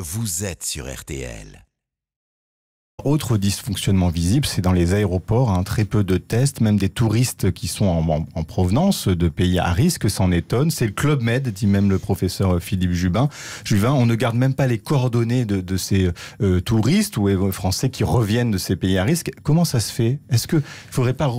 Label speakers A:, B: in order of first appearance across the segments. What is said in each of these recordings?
A: Vous êtes sur RTL. Autre dysfonctionnement visible, c'est dans les aéroports, hein. très peu de tests, même des touristes qui sont en, provenance de pays à risque s'en étonnent. C'est le Club Med, dit même le professeur Philippe Jubin. Juvin, on ne garde même pas les coordonnées de, ces euh, touristes ou euh, Français qui reviennent de ces pays à risque. Comment ça se fait Est-ce qu'il ne faudrait pas,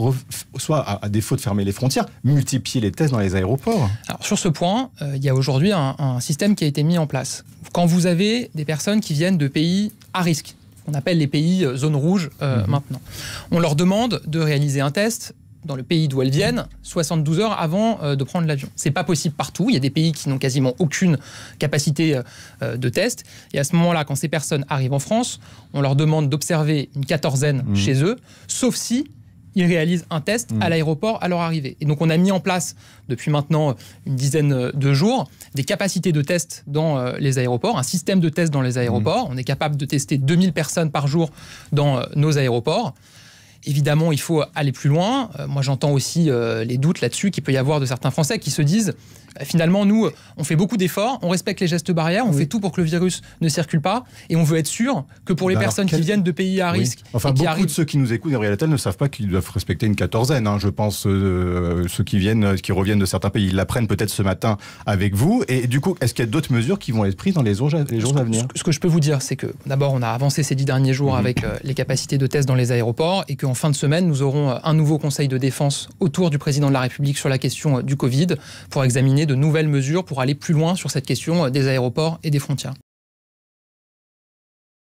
A: soit à, défaut de fermer les frontières, multiplier les tests dans les aéroports
B: Alors sur ce point, euh, il y a aujourd'hui un, un système qui a été mis en place. Quand vous avez des personnes qui viennent de pays à risque, on appelle les pays euh, zone rouge euh, mhm. maintenant. On leur demande de réaliser un test dans le pays d'où elles viennent 72 heures avant euh, de prendre l'avion. C'est pas possible partout. Il y a des pays qui n'ont quasiment aucune capacité de test. Et à ce moment-là, quand ces personnes arrivent en France, on leur demande d'observer une quatorzaine mhm. chez eux, sauf si ils réalisent un test à mm. l'aéroport à leur arrivée. Et donc on a mis en place depuis maintenant euh, une dizaine euh, de jours des capacités de test dans euh, les aéroports, un système de test dans les aéroports. Mm. On est capable de tester 2000 personnes par jour dans nos aéroports. Évidemment, il faut aller plus loin. Euh, moi, j'entends aussi euh, les doutes là-dessus qu'il peut y avoir de certains Français qui se disent euh, finalement, nous, on fait beaucoup d'efforts, on respecte les gestes barrières, on fait tout pour que le virus ne circule pas, et on veut être sûr que pour les bah, personnes qui viennent de pays à risque. Enfin, beaucoup de ceux
A: qui nous écoutent, Gabriel Attal, ne savent pas qu'ils doivent respecter une quatorzaine. Hein. Je pense ceux qui viennent, qui reviennent de certains pays, ils l'apprennent peut-être ce matin avec vous. Et du coup, est-ce qu'il y a d'autres mesures qui vont être prises dans les jours, les jours à venir
B: ce que, je peux vous dire, c'est que d'abord, on a avancé ces dix derniers jours mhm. avec les capacités de tests dans les aéroports et que en fin de semaine, nous aurons euh, un nouveau Conseil de défense autour du président de la République sur la question euh, du Covid pour examiner de nouvelles mesures pour aller plus loin sur cette question euh, des aéroports et des frontières.